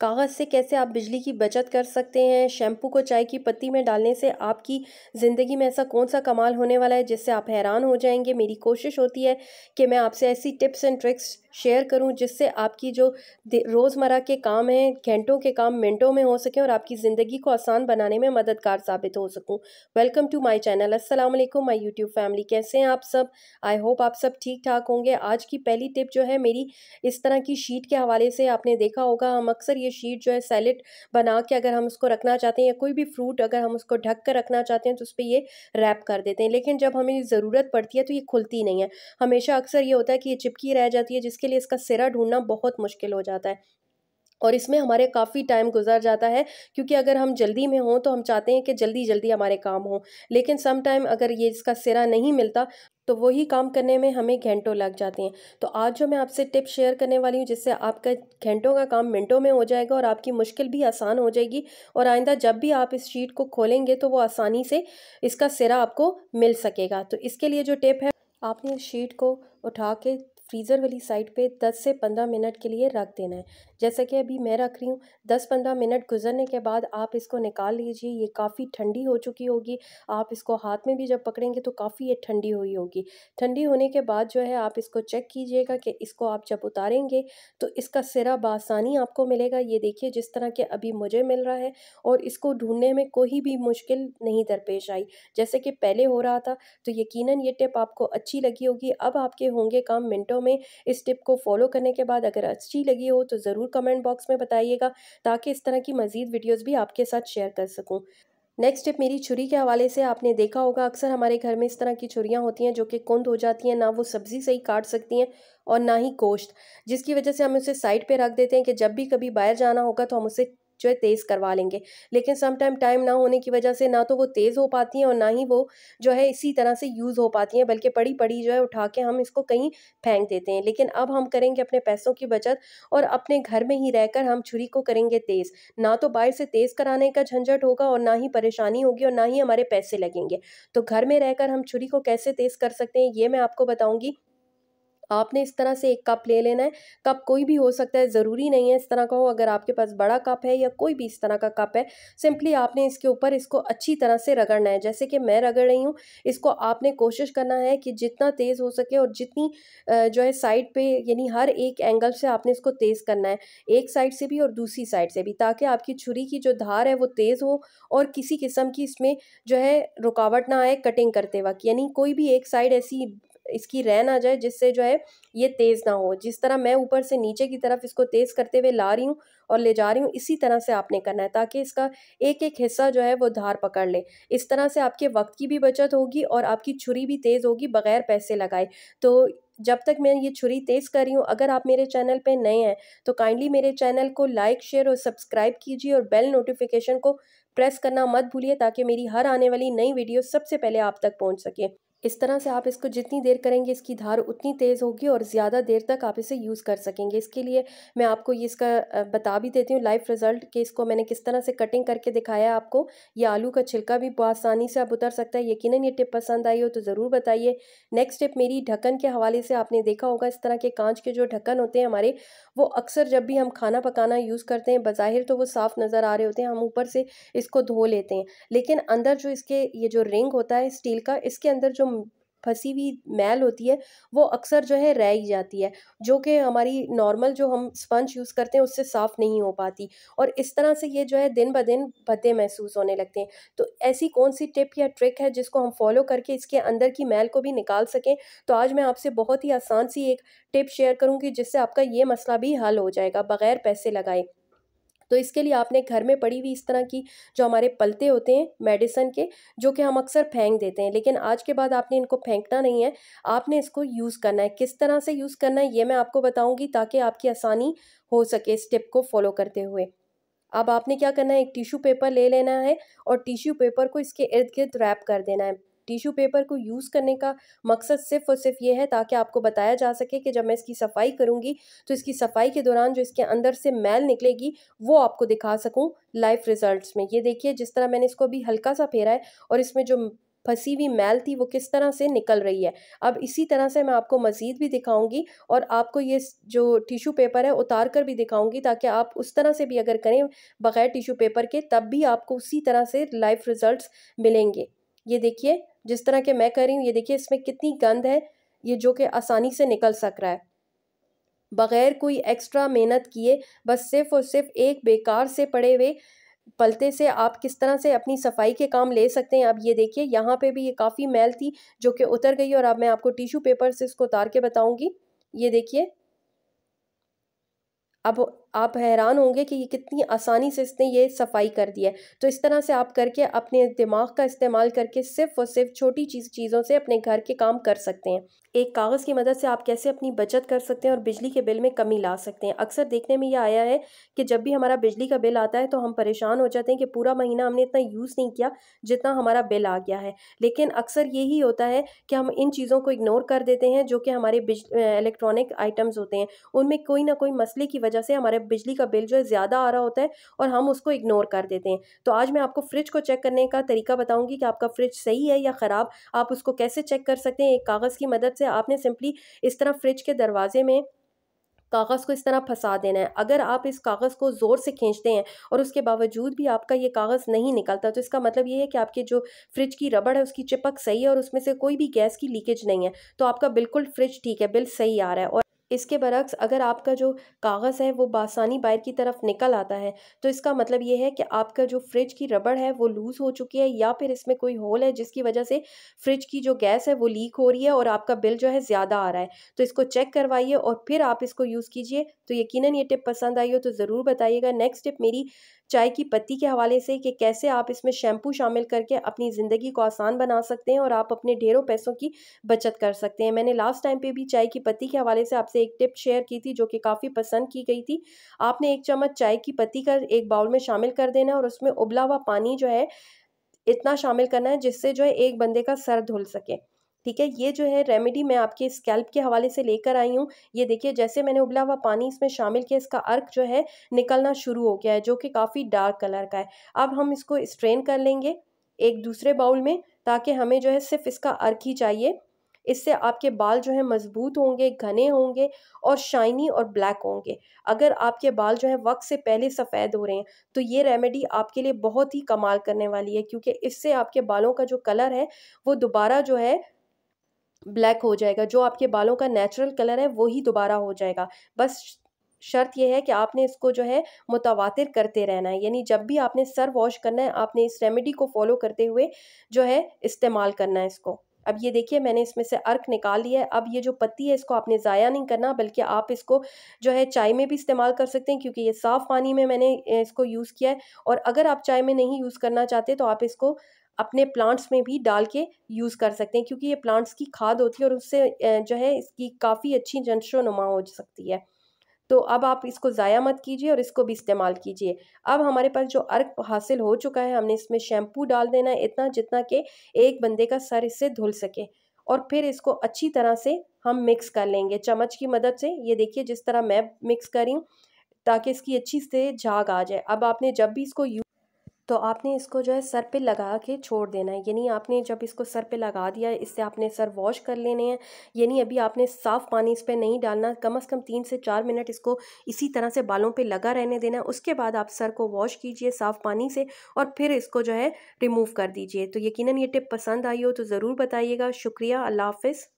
कागज़ से कैसे आप बिजली की बचत कर सकते हैं शैम्पू को चाय की पत्ती में डालने से आपकी ज़िंदगी में ऐसा कौन सा कमाल होने वाला है जिससे आप हैरान हो जाएंगे मेरी कोशिश होती है कि मैं आपसे ऐसी टिप्स एंड ट्रिक्स शेयर करूं जिससे आपकी जो रोज़मर्रा के काम हैं घंटों के काम मिनटों में हो सकें और आपकी ज़िंदगी को आसान बनाने में मददगार साबित हो सकूं वेलकम टू माय चैनल अस्सलाम वालेकुम माय यूट्यूब फैमिली कैसे हैं आप सब आई होप आप सब ठीक ठाक होंगे आज की पहली टिप जो है मेरी इस तरह की शीट के हवाले से आपने देखा होगा हम अक्सर ये शीट जो है सैलड बना के अगर हम उसको रखना चाहते हैं या कोई भी फ्रूट अगर हम उसको ढक कर रखना चाहते हैं तो उस पर ये रैप कर देते हैं लेकिन जब हमें ज़रूरत पड़ती है तो ये खुलती नहीं है हमेशा अक्सर ये होता है कि ये चिपकी रह जाती है जिसके इसके लिए इसका सिरा ढूंढना बहुत मुश्किल हो जाता है और इसमें हमारे काफ़ी टाइम गुजर जाता है क्योंकि अगर हम जल्दी में हों तो हम चाहते हैं कि जल्दी जल्दी हमारे काम हों लेकिन सम टाइम अगर ये इसका सिरा नहीं मिलता तो वही काम करने में हमें घंटों लग जाते हैं तो आज जो मैं आपसे टिप शेयर करने वाली हूँ जिससे आपका घंटों का काम मिनटों में हो जाएगा और आपकी मुश्किल भी आसान हो जाएगी और आइंदा जब भी आप इस शीट को खोलेंगे तो वो आसानी से इसका सिरा आपको मिल सकेगा तो इसके लिए जो टिप है आपने इस शीट को उठा के फ्रीज़र वाली साइड पे 10 से 15 मिनट के लिए रख देना है जैसा कि अभी मैं रख रही हूँ 10-15 मिनट गुजरने के बाद आप इसको निकाल लीजिए ये काफ़ी ठंडी हो चुकी होगी आप इसको हाथ में भी जब पकड़ेंगे तो काफ़ी ये ठंडी हुई होगी ठंडी होने के बाद जो है आप इसको चेक कीजिएगा कि इसको आप जब उतारेंगे तो इसका सिरा बासानी आपको मिलेगा ये देखिए जिस तरह के अभी मुझे मिल रहा है और इसको ढूंढने में कोई भी मुश्किल नहीं दरपेश आई जैसे कि पहले हो रहा था तो यकीन ये टिप आपको अच्छी लगी होगी अब आपके होंगे काम मिनटों वीडियो में इस टिप को फॉलो करने के बाद अगर अच्छी लगी हो तो ज़रूर कमेंट बॉक्स में बताइएगा ताकि इस तरह की मज़ीद वीडियोज़ भी आपके साथ शेयर कर सकूँ नेक्स्ट टिप मेरी छुरी के हवाले से आपने देखा होगा अक्सर हमारे घर में इस तरह की छुरियाँ होती हैं जो कि कुंद हो जाती हैं ना वो सब्ज़ी सही काट सकती हैं और ना ही गोश्त जिसकी वजह से हम उसे साइड पे रख देते हैं कि जब भी कभी बाहर जाना होगा तो हम उसे जो है तेज़ करवा लेंगे लेकिन समटाइम टाइम ना होने की वजह से ना तो वो तेज़ हो पाती हैं और ना ही वो जो है इसी तरह से यूज़ हो पाती हैं बल्कि पड़ी पड़ी जो है उठा के हम इसको कहीं फेंक देते हैं लेकिन अब हम करेंगे अपने पैसों की बचत और अपने घर में ही रहकर हम छुरी को करेंगे तेज़ ना तो बाहर से तेज़ कराने का झंझट होगा और ना ही परेशानी होगी और ना ही हमारे पैसे लगेंगे तो घर में रहकर हम छुरी को कैसे तेज़ कर सकते हैं ये मैं आपको बताऊँगी आपने इस तरह से एक कप ले लेना है कप कोई भी हो सकता है ज़रूरी नहीं है इस तरह का हो अगर आपके पास बड़ा कप है या कोई भी इस तरह का कप है सिंपली आपने इसके ऊपर इसको अच्छी तरह से रगड़ना है जैसे कि मैं रगड़ रही हूँ इसको आपने कोशिश करना है कि जितना तेज़ हो सके और जितनी जो है साइड पर यानी हर एक एंगल से आपने इसको तेज़ करना है एक साइड से भी और दूसरी साइड से भी ताकि आपकी छुरी की जो धार है वो तेज़ हो और किसी किस्म की इसमें जो है रुकावट ना आए कटिंग करते वक्त यानी कोई भी एक साइड ऐसी इसकी रह ना जाए जिससे जो है ये तेज़ ना हो जिस तरह मैं ऊपर से नीचे की तरफ इसको तेज़ करते हुए ला रही हूँ और ले जा रही हूँ इसी तरह से आपने करना है ताकि इसका एक एक हिस्सा जो है वो धार पकड़ ले इस तरह से आपके वक्त की भी बचत होगी और आपकी छुरी भी तेज़ होगी बगैर पैसे लगाए तो जब तक मैं ये छुरी तेज़ कर रही हूँ अगर आप मेरे चैनल पे नए हैं तो काइंडली मेरे चैनल को लाइक शेयर और सब्सक्राइब कीजिए और बेल नोटिफिकेशन को प्रेस करना मत भूलिए ताकि मेरी हर आने वाली नई वीडियो सबसे पहले आप तक पहुँच सके इस तरह से आप इसको जितनी देर करेंगे इसकी धार उतनी तेज़ होगी और ज़्यादा देर तक आप इसे यूज़ कर सकेंगे इसके लिए मैं आपको ये इसका बता भी देती हूँ लाइव रिज़ल्ट कि इसको मैंने किस तरह से कटिंग करके दिखाया है आपको ये आलू का छिलका भी आसानी से आप उतर सकता है यकीन ये टिप पसंद आई हो तो ज़रूर बताइए नेक्स्ट टिप मेरी ढक्कन के हवाले से आपने देखा होगा इस तरह के कांच के जो ढक्कन होते हैं हमारे वो अक्सर जब भी हम खाना पकाना यूज़ करते हैं बज़ाहिर तो वो साफ़ नज़र आ रहे होते हैं हम ऊपर से इसको धो लेते हैं लेकिन अंदर जो इसके ये जो रिंग होता है स्टील का इसके अंदर जो फंसी हुई मैल होती है वो अक्सर जो है रह ही जाती है जो कि हमारी नॉर्मल जो हम स्पंज यूज़ करते हैं उससे साफ़ नहीं हो पाती और इस तरह से ये जो है दिन ब दिन भद्दे महसूस होने लगते हैं तो ऐसी कौन सी टिप या ट्रिक है जिसको हम फॉलो करके इसके अंदर की मैल को भी निकाल सकें तो आज मैं आपसे बहुत ही आसान सी एक टिप शेयर करूँगी जिससे आपका ये मसला भी हल हो जाएगा बग़ैर पैसे लगाए तो इसके लिए आपने घर में पड़ी हुई इस तरह की जो हमारे पलते होते हैं मेडिसन के जो कि हम अक्सर फेंक देते हैं लेकिन आज के बाद आपने इनको फेंकना नहीं है आपने इसको यूज़ करना है किस तरह से यूज़ करना है ये मैं आपको बताऊँगी ताकि आपकी आसानी हो सके इस टिप को फॉलो करते हुए अब आपने क्या करना है एक टिश्यू पेपर ले लेना है और टिश्यू पेपर को इसके इर्द गिर्द रैप कर देना है टिश्यू पेपर को यूज़ करने का मकसद सिर्फ और सिर्फ ये है ताकि आपको बताया जा सके कि जब मैं इसकी सफ़ाई करूँगी तो इसकी सफ़ाई के दौरान जो इसके अंदर से मैल निकलेगी वो आपको दिखा सकूँ लाइफ रिज़ल्ट में ये देखिए जिस तरह मैंने इसको अभी हल्का सा फेरा है और इसमें जो फंसी हुई मैल थी वो किस तरह से निकल रही है अब इसी तरह से मैं आपको मज़ीद भी दिखाऊंगी और आपको ये जो टिशू पेपर है उतार कर भी दिखाऊंगी ताकि आप उस तरह से भी अगर करें बग़ैर टिशू पेपर के तब भी आपको उसी तरह से लाइफ रिज़ल्ट मिलेंगे ये देखिए जिस तरह के मैं कर रही हूँ ये देखिए इसमें कितनी गंद है ये जो कि आसानी से निकल सक रहा है बग़ैर कोई एक्स्ट्रा मेहनत किए बस सिर्फ़ और सिर्फ एक बेकार से पड़े हुए पलते से आप किस तरह से अपनी सफाई के काम ले सकते हैं अब ये देखिए यहाँ पे भी ये काफ़ी मैल थी जो कि उतर गई और अब मैं आपको टिश्यू पेपर से इसको उतार के बताऊँगी ये देखिए अब आप हैरान होंगे कि ये कितनी आसानी से इसने ये सफाई कर दी है तो इस तरह से आप करके अपने दिमाग का इस्तेमाल करके सिर्फ और सिर्फ छोटी चीज़ चीज़ों से अपने घर के काम कर सकते हैं एक कागज़ की मदद से आप कैसे अपनी बचत कर सकते हैं और बिजली के बिल में कमी ला सकते हैं अक्सर देखने में यह आया है कि जब भी हमारा बिजली का बिल आता है तो हम परेशान हो जाते हैं कि पूरा महीना हमने इतना यूज़ नहीं किया जितना हमारा बिल आ गया है लेकिन अक्सर यही होता है कि हम इन चीज़ों को इग्नोर कर देते हैं जो कि हमारे इलेक्ट्रॉनिक आइटम्स होते हैं उनमें कोई ना कोई मसले की वजह से हमारे बिजली का बिल जो है ज़्यादा आ रहा होता है और हम उसको इग्नोर कर देते हैं तो आज मैं आपको फ्रिज को चेक करने का तरीका बताऊँगी कि आपका फ्रिज सही है या ख़राब आप उसको कैसे चेक कर सकते हैं एक कागज़ की मदद से आपने सिंपली इस तरह फ्रिज के दरवाजे में कागज़ को इस तरह फंसा देना है अगर आप इस कागज़ को ज़ोर से खींचते हैं और उसके बावजूद भी आपका ये कागज़ नहीं निकलता तो इसका मतलब ये है कि आपके जो फ्रिज की रबड़ है उसकी चिपक सही है और उसमें से कोई भी गैस की लीकेज नहीं है तो आपका बिल्कुल फ्रिज ठीक है बिल सही आ रहा है और इसके बरक्स अगर आपका जो कागज़ है वो बासानी बाहर की तरफ निकल आता है तो इसका मतलब ये है कि आपका जो फ्रिज की रबड़ है वो लूज़ हो चुकी है या फिर इसमें कोई होल है जिसकी वजह से फ्रिज की जो गैस है वो लीक हो रही है और आपका बिल जो है ज़्यादा आ रहा है तो इसको चेक करवाइए और फिर आप इसको यूज़ कीजिए तो यकीन ये टिप पसंद आई हो तो ज़रूर बताइएगा नेक्स्ट टिप मेरी चाय की पत्ती के हवाले से कि कैसे आप इसमें शैम्पू शामिल करके अपनी ज़िंदगी को आसान बना सकते हैं और आप अपने ढेरों पैसों की बचत कर सकते हैं मैंने लास्ट टाइम पे भी चाय की पत्ती के हवाले से आपसे एक टिप शेयर की थी जो कि काफ़ी पसंद की गई थी आपने एक चम्मच चाय की पत्ती का एक बाउल में शामिल कर देना है और उसमें उबला हुआ पानी जो है इतना शामिल करना है जिससे जो है एक बंदे का सर धुल सके ठीक है ये जो है रेमेडी मैं आपके स्कैल्प के हवाले से लेकर आई हूँ ये देखिए जैसे मैंने उबला हुआ पानी इसमें शामिल किया इसका अर्क जो है निकलना शुरू हो गया है जो कि काफ़ी डार्क कलर का है अब हम इसको स्ट्रेन कर लेंगे एक दूसरे बाउल में ताकि हमें जो है सिर्फ इसका अर्क ही चाहिए इससे आपके बाल जो है मजबूत होंगे घने होंगे और शाइनी और ब्लैक होंगे अगर आपके बाल जो है वक्त से पहले सफ़ेद हो रहे हैं तो ये रेमेडी आपके लिए बहुत ही कमाल करने वाली है क्योंकि इससे आपके बालों का जो कलर है वो दोबारा जो है ब्लैक हो जाएगा जो आपके बालों का नेचुरल कलर है वही दोबारा हो जाएगा बस शर्त यह है कि आपने इसको जो है मुतवातिर करते रहना है यानी जब भी आपने सर वॉश करना है आपने इस रेमेडी को फॉलो करते हुए जो है इस्तेमाल करना है इसको अब ये देखिए मैंने इसमें से अर्क निकाल लिया है अब ये जो पत्ती है इसको आपने ज़ाया नहीं करना बल्कि आप इसको जो है चाय में भी इस्तेमाल कर सकते हैं क्योंकि ये साफ़ पानी में मैंने इसको यूज़ किया है और अगर आप चाय में नहीं यूज़ करना चाहते तो आप इसको अपने प्लांट्स में भी डाल के यूज़ कर सकते हैं क्योंकि ये प्लांट्स की खाद होती है और उससे जो है इसकी काफ़ी अच्छी जनशो नुमा हो सकती है तो अब आप इसको ज़ाया मत कीजिए और इसको भी इस्तेमाल कीजिए अब हमारे पास जो अर्क हासिल हो चुका है हमने इसमें शैम्पू डाल देना है इतना जितना कि एक बंदे का सर इससे धुल सके और फिर इसको अच्छी तरह से हम मिक्स कर लेंगे चम्मच की मदद से ये देखिए जिस तरह मैं मिक्स करी हूँ ताकि इसकी अच्छी से झाग आ जाए अब आपने जब भी इसको तो आपने इसको जो है सर पे लगा के छोड़ देना है यानी आपने जब इसको सर पे लगा दिया इससे आपने सर वॉश कर लेने हैं यानी अभी आपने साफ़ पानी इस पर नहीं डालना कम अज़ कम तीन से चार मिनट इसको इसी तरह से बालों पे लगा रहने देना है उसके बाद आप सर को वॉश कीजिए साफ़ पानी से और फिर इसको जो है रिमूव कर दीजिए तो यकीन ये टिप पसंद आई हो तो ज़रूर बताइएगा शुक्रिया अल्लाह हाफिज़